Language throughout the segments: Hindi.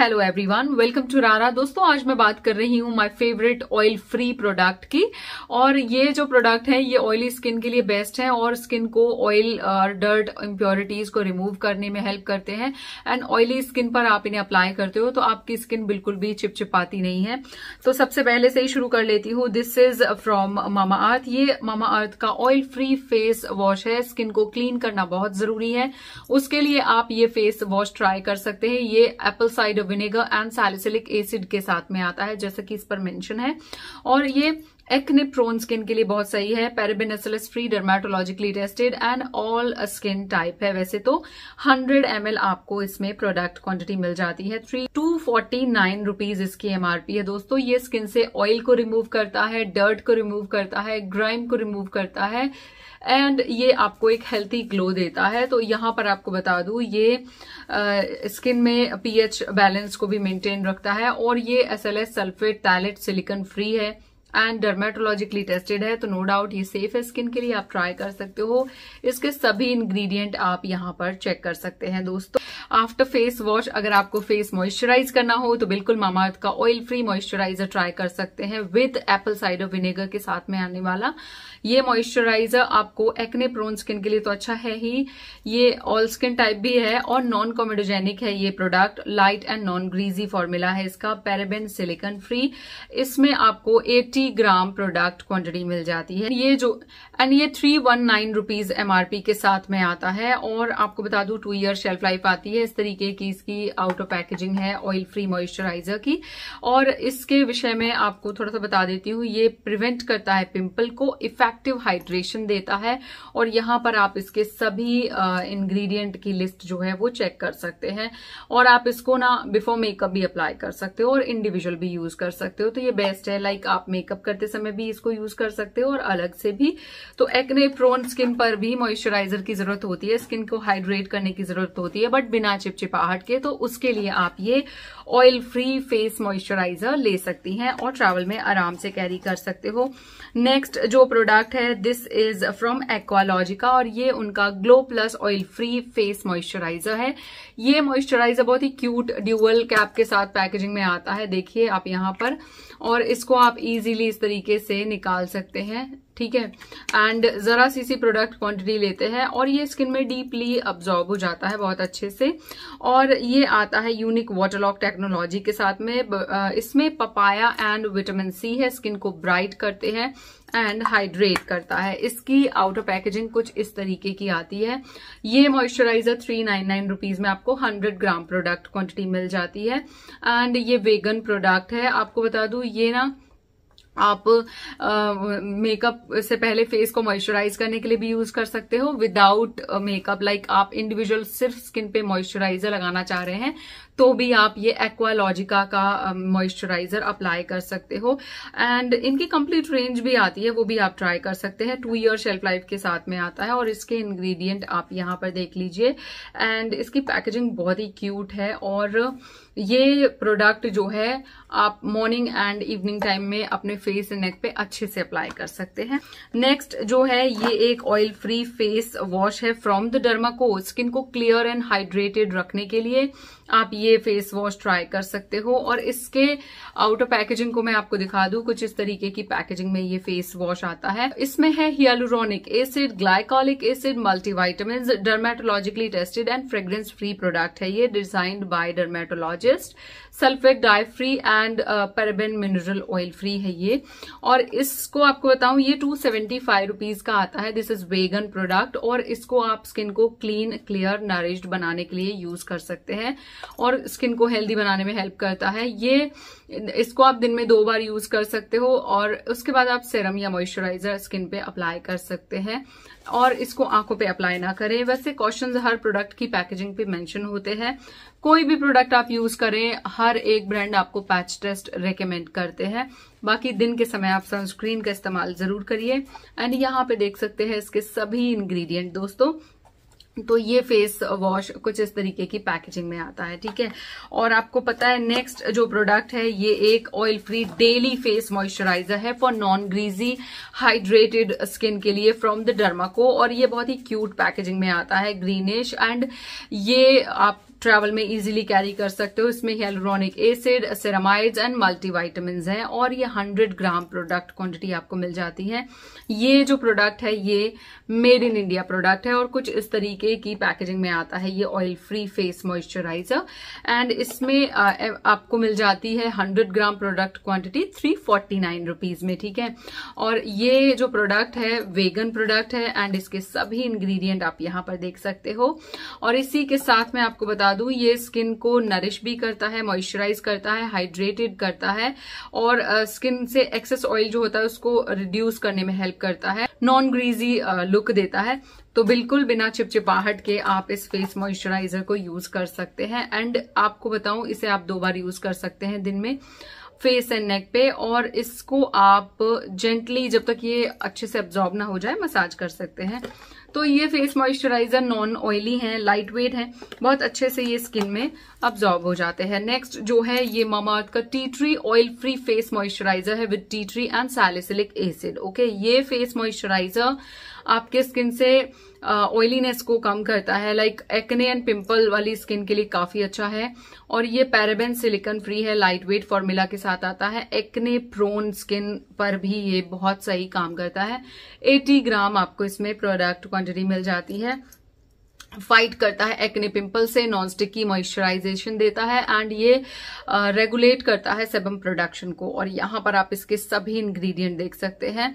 हेलो एवरीवन वेलकम टू रारा दोस्तों आज मैं बात कर रही हूँ my favourite oil free product की और ये जो प्रोडक्ट है ये ऑयली स्किन के लिए बेस्ट है और स्किन को ऑयल डर्ट इम्प्योरिटीज को रिमूव करने में हेल्प करते हैं एंड ऑयली स्किन पर आप इन्हें अप्लाई करते हो तो आपकी स्किन बिल्कुल भी चिपचिपाती नहीं है तो सबसे पहले से ही शुरू कर लेती हूँ this is from Mamaearth ये मामा अर्थ का ऑयल फ्री फेस वॉश है स्किन को क्लीन करना बहुत जरूरी है उसके लिए आप ये फेस वॉश ट्राई कर सकते हैं ये apple cider vinegar and salicylic acid के साथ में आता है जैसा कि इस पर मेंशन है और ये एक्ने प्रोन स्किन के लिए बहुत सही है पेरेबेनेसलस free dermatologically tested and all skin type है वैसे तो 100 एम आपको इसमें प्रोडक्ट क्वांटिटी मिल जाती है three two forty nine rupees इसकी एमआरपी है दोस्तों ये स्किन से ऑयल को रिमूव करता है डर्ट को रिमूव करता है ग्राइम को रिमूव करता है एंड ये आपको एक हेल्थी ग्लो देता है तो यहां पर आपको बता दू ये स्किन स्किन में पीएच बैलेंस को भी मेंटेन रखता है और ये SLS sulphate phthalate silicone free है एंड डर्मेटोलॉजिकली टेस्टेड है तो नो डाउट ये सेफ है स्किन के लिए आप ट्राई कर सकते हो इसके सभी इंग्रेडिएंट आप यहाँ पर चेक कर सकते हैं दोस्तों आफ्टर फेस वॉश अगर आपको फेस मॉइस्चराइज करना हो तो बिल्कुल मामाअर्थ का ऑयल फ्री मॉइस्चराइजर ट्राई कर सकते हैं विद एप्पल साइडर विनेगर के साथ में आने वाला ये मॉइस्चराइजर आपको एक्ने प्रोन स्किन के लिए तो अच्छा है ही ये ऑल स्किन टाइप भी है और नॉन कॉमेडोजेनिक है ये product light and non greasy formula है इसका पेरेबेन सिलिकन फ्री इसमें आपको एटी 50 ग्राम प्रोडक्ट क्वांटिटी मिल जाती है ये जो एंड ये three one nine rupees MRP के साथ में आता है और आपको बता दू टू ईयर शेल्फ लाइफ आती है इस तरीके की इसकी ऑफ पैकेजिंग है ऑयल फ्री मॉइस्चराइजर की और इसके विषय में आपको थोड़ा सा बता देती हूँ ये प्रिवेंट करता है पिंपल को इफेक्टिव हाइड्रेशन देता है और यहाँ पर आप इसके सभी इंग्रेडिएंट की लिस्ट जो है वो चेक कर सकते हैं और आप इसको ना बिफोर मेकअप भी अप्लाई कर सकते हो और इंडिविजुअल भी यूज कर सकते हो तो ये बेस्ट है लाइक आप मेकअप मेकअप करते समय भी इसको यूज कर सकते हो और अलग से भी तो एक्ने प्रोन स्किन पर भी मॉइस्चराइजर की जरूरत होती है स्किन को हाइड्रेट करने की जरूरत होती है बट बिना चिपचिपाहट के तो उसके लिए आप ये ऑयल फ्री फेस मॉइस्चराइजर ले सकती हैं और ट्रैवल में आराम से कैरी कर सकते हो नेक्स्ट जो प्रोडक्ट है दिस इज फ्रॉम एक्वालॉजिका और ये उनका glow plus oil free face moisturiser है ये मॉइस्चराइजर बहुत ही क्यूट ड्यूअल कैप के साथ पैकेजिंग में आता है देखिए आप यहां पर और इसको आप इजीली इजीली इस तरीके से निकाल सकते हैं ठीक है एंड ज़रा सी सी प्रोडक्ट क्वांटिटी लेते हैं और ये स्किन में डीपली अब्जॉर्ब हो जाता है बहुत अच्छे से और ये आता है यूनिक वाटरलॉक टेक्नोलॉजी के साथ में इसमें पपाया एंड विटामिन सी है स्किन को ब्राइट करते हैं एंड हाइड्रेट करता है इसकी आउटर पैकेजिंग कुछ इस तरीके की आती है ये moisturiser three nine nine rupees में आपको हंड्रेड ग्राम प्रोडक्ट क्वांटिटी मिल जाती है एंड ये वेगन प्रोडक्ट है आपको बता दू ये ना आप मेकअप से पहले फेस को मॉइस्चराइज करने के लिए भी यूज कर सकते हो विदाउट मेकअप लाइक आप इंडिविजुअल सिर्फ स्किन पे मॉइस्चराइजर लगाना चाह रहे हैं तो भी आप ये एक्वालॉजिका का मॉइस्चराइजर अप्लाई कर सकते हो एंड इनकी कंप्लीट रेंज भी आती है वो भी आप ट्राई कर सकते हैं टू ईयर शेल्फ लाइफ के साथ में आता है और इसके इंग्रेडिएंट आप यहाँ पर देख लीजिए एंड इसकी पैकेजिंग बहुत ही क्यूट है और ये प्रोडक्ट जो है आप मॉर्निंग एंड इवनिंग टाइम में अपने फेस एंड नेक पे अच्छे से अप्लाई कर सकते हैं नेक्स्ट जो है ये एक ऑयल फ्री फेस वॉश है फ्रॉम द को स्किन को क्लियर एंड हाइड्रेटेड रखने के लिए आप ये ये फेस वॉश ट्राई कर सकते हो और इसके आउटर पैकेजिंग को मैं आपको दिखा दू कुछ इस तरीके की पैकेजिंग में ये फेस वॉश आता है इसमें है hyaluronic acid glycolic acid multivitamin dermatologically tested and fragrance free product है ये designed by dermatologist sulphate dye free and paraben mineral oil free है ये और इसको आपको बताऊं ये टू सेवेंटी फाइव रुपीज का आता है दिस इज वेगन प्रोडक्ट और इसको आप स्किन को क्लीन क्लियर नरिश्ड बनाने के लिए यूज कर सकते हैं और स्किन को हेल्दी बनाने में हेल्प करता है ये इसको आप दिन में दो बार यूज कर सकते हो और उसके बाद आप सेरम या मॉइस्चराइजर स्किन पे अप्लाई कर सकते हैं और इसको आंखों पे अप्लाई ना करें वैसे क्वेश्चंस हर प्रोडक्ट की पैकेजिंग पे मेंशन होते हैं कोई भी प्रोडक्ट आप यूज करें हर एक ब्रांड आपको पैच टेस्ट रेकमेंड करते हैं बाकी दिन के समय आप सनस्क्रीन का इस्तेमाल जरूर करिए एंड यहाँ पे देख सकते हैं इसके सभी इंग्रेडिएंट दोस्तों तो ये फेस वॉश कुछ इस तरीके की पैकेजिंग में आता है ठीक है और आपको पता है नेक्स्ट जो प्रोडक्ट है ये एक oil free daily face moisturiser है for non greasy hydrated skin के लिए फ्रॉम द डर्माको और ये बहुत ही क्यूट पैकेजिंग में आता है ग्रीनिश एंड ये आप ट्रैवल में इजीली कैरी कर सकते हो इसमें hyaluronic acid ceramides and multivitamin हैं और ये 100 ग्राम प्रोडक्ट क्वांटिटी आपको मिल जाती है ये जो प्रोडक्ट है ये मेड इन इंडिया प्रोडक्ट है और कुछ इस तरीके की पैकेजिंग में आता है ये oil free face moisturizer and इसमें आपको मिल जाती है hundred gram product quantity three forty nine में ठीक है और ये जो प्रोडक्ट है वेगन प्रोडक्ट है एंड इसके सभी इंग्रेडिएंट आप यहां पर देख सकते हो और इसी के साथ मैं आपको बता बता दूं ये स्किन को नरिश भी करता है मॉइस्चराइज करता है हाइड्रेटेड करता है और स्किन से एक्सेस ऑयल जो होता है उसको रिड्यूस करने में हेल्प करता है नॉन ग्रीजी लुक देता है तो बिल्कुल बिना चिपचिपाहट के आप इस फेस मॉइस्चराइजर को यूज कर सकते हैं एंड आपको बताऊं इसे आप दो बार यूज कर सकते हैं दिन में फेस एंड नेक पे और इसको आप जेंटली जब तक ये अच्छे से एब्जॉर्ब ना हो जाए मसाज कर सकते हैं तो ये फेस मॉइस्चराइजर नॉन ऑयली हैं लाइट वेट है बहुत अच्छे से ये स्किन में अब्जॉर्ब हो जाते हैं नेक्स्ट जो है ये मामा का tea tree oil free face moisturiser है with tea tree and salicylic acid okay ये फेस मॉइस्चराइजर आपके स्किन से ऑयलीनेस को कम करता है लाइक एक्ने एंड पिंपल वाली स्किन के लिए काफी अच्छा है और ये पैराबेन सिलिकन फ्री है लाइट वेट फॉर्मूला के साथ आता है एक्ने प्रोन स्किन पर भी ये बहुत सही काम करता है 80 ग्राम आपको इसमें प्रोडक्ट क्वांटिटी मिल जाती है फाइट करता है एक्ने पिंपल से नॉन स्टिकी मॉइस्चराइजेशन देता है एंड ये रेगुलेट करता है सेबम प्रोडक्शन को और यहां पर आप इसके सभी इंग्रेडिएंट देख सकते हैं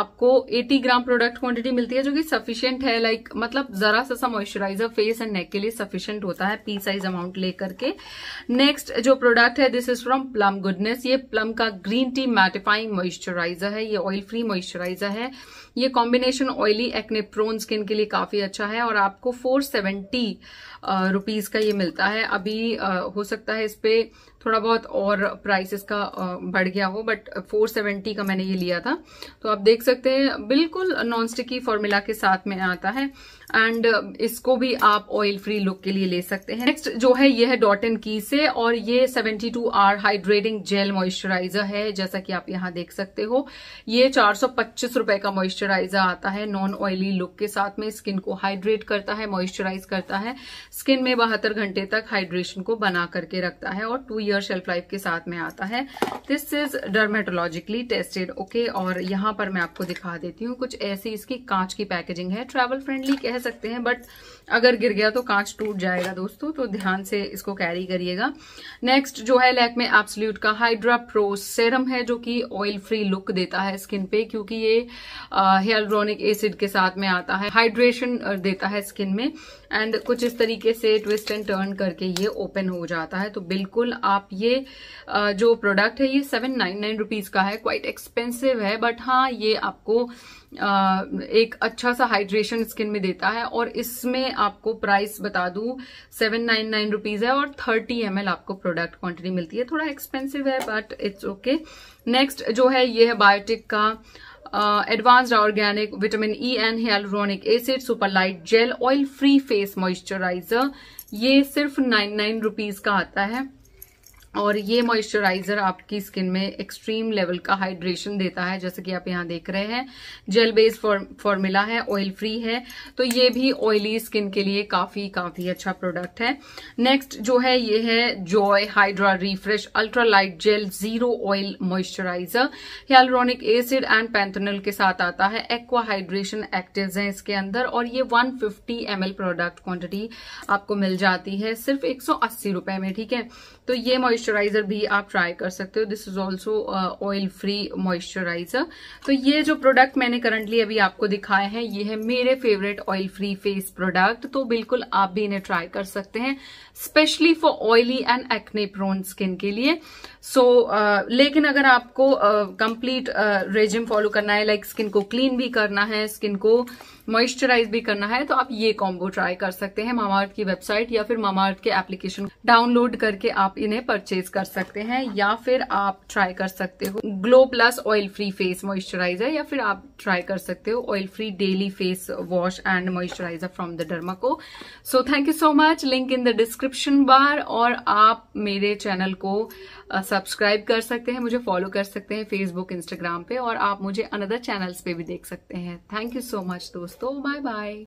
आपको 80 ग्राम प्रोडक्ट क्वांटिटी मिलती है जो कि सफिशियंट है लाइक like, मतलब जरा सा सा मॉइस्चराइजर फेस एंड नेक के लिए सफिशियंट होता है पी साइज अमाउंट लेकर के नेक्स्ट जो प्रोडक्ट है this is from Plum Goodness ये प्लम का ग्रीन टी मैटिफाइंग मॉइस्चराइजर है ये ऑयल फ्री मॉइस्चराइजर है ये combination oily acne prone skin के लिए काफी अच्छा है और आपको फोर फोर सेवेंटी रुपीज़ का ये मिलता है अभी हो सकता है इस पर थोड़ा बहुत और प्राइस इसका बढ़ गया हो बट 470 का मैंने ये लिया था तो आप देख सकते हैं बिल्कुल नॉन स्टिकी फॉर्मूला के साथ में आता है एंड इसको भी आप ऑयल फ्री लुक के लिए ले सकते हैं नेक्स्ट जो है ये है डॉट एंड की से और ये 72 टू आर हाइड्रेटिंग जेल मॉइस्चराइजर है जैसा कि आप यहाँ देख सकते हो ये चार रुपए का मॉइस्चराइजर आता है नॉन ऑयली लुक के साथ में स्किन को हाइड्रेट करता है मॉइस्चराइज करता है स्किन में बहत्तर घंटे तक हाइड्रेशन को बना करके रखता है और टू ईयर और शेल्फ लाइफ के साथ में आता है this is dermatologically tested okay और यहाँ पर मैं आपको दिखा देती हूँ कुछ ऐसी इसकी कांच की पैकेजिंग है ट्रेवल फ्रेंडली कह सकते हैं बट अगर गिर गया तो कांच टूट जाएगा दोस्तों तो ध्यान से इसको कैरी करिएगा नेक्स्ट जो है लैक में एप्सल्यूट का हाइड्रा प्रो सेरम है जो कि ऑयल फ्री लुक देता है स्किन पे क्योंकि ये हेयरड्रॉनिक एसिड के साथ में आता है हाइड्रेशन देता है स्किन में एंड कुछ इस तरीके से ट्विस्ट एंड टर्न करके ये ओपन हो जाता है तो बिल्कुल आप आप ये जो प्रोडक्ट है ये सेवन नाइन नाइन रुपीज का है क्वाइट एक्सपेंसिव है बट हाँ ये आपको एक अच्छा सा हाइड्रेशन स्किन में देता है और इसमें आपको प्राइस बता दू सेवन नाइन नाइन रुपीज है और थर्टी एम आपको प्रोडक्ट क्वांटिटी मिलती है थोड़ा एक्सपेंसिव है बट इट्स ओके नेक्स्ट जो है ये है बायोटिक का advanced organic vitamin E and hyaluronic acid super light gel oil free face moisturizer ये सिर्फ नाइन नाइन रुपीज का आता है और ये मॉइस्चराइजर आपकी स्किन में एक्सट्रीम लेवल का हाइड्रेशन देता है जैसे कि आप यहाँ देख रहे हैं जेल बेस्ड फॉर्मूला है ऑयल फ्री है तो ये भी ऑयली स्किन के लिए काफी काफी अच्छा प्रोडक्ट है नेक्स्ट जो है ये है Joy hydra refresh ultra light gel zero oil moisturizer hyaluronic acid and panthenol के साथ आता है एक्वा हाइड्रेशन एक्टिव है इसके अंदर और ये वन फिफ्टी प्रोडक्ट क्वांटिटी आपको मिल जाती है सिर्फ एक सौ में ठीक है तो ये मॉइस्चर मॉइस्चराइजर भी आप ट्राई कर सकते हो this is also oil free moisturizer तो ये जो प्रोडक्ट मैंने करंटली अभी आपको दिखाए हैं ये है मेरे favourite oil free face product तो बिल्कुल आप भी इन्हें ट्राई कर सकते हैं specially for oily and acne prone skin के लिए सो so, uh, लेकिन अगर आपको कंप्लीट रेजिम फॉलो करना है लाइक like स्किन को क्लीन भी करना है स्किन को मॉइस्चराइज भी करना है तो आप ये कॉम्बो ट्राई कर सकते हैं मामाअर्थ की वेबसाइट या फिर मामाअर्थ के एप्लीकेशन डाउनलोड करके आप इन्हें परचेज परचेज कर सकते हैं या फिर आप ट्राई कर सकते हो glow plus oil free face moisturizer या फिर आप ट्राई कर सकते हो oil free daily face wash and moisturizer from the Derma Co so thank you so much link in the description bar और आप मेरे चैनल को सब्सक्राइब uh, कर सकते हैं मुझे फॉलो कर सकते हैं फेसबुक इंस्टाग्राम पे और आप मुझे अनदर चैनल्स पे भी देख सकते हैं थैंक यू सो मच दोस्तों बाय बाय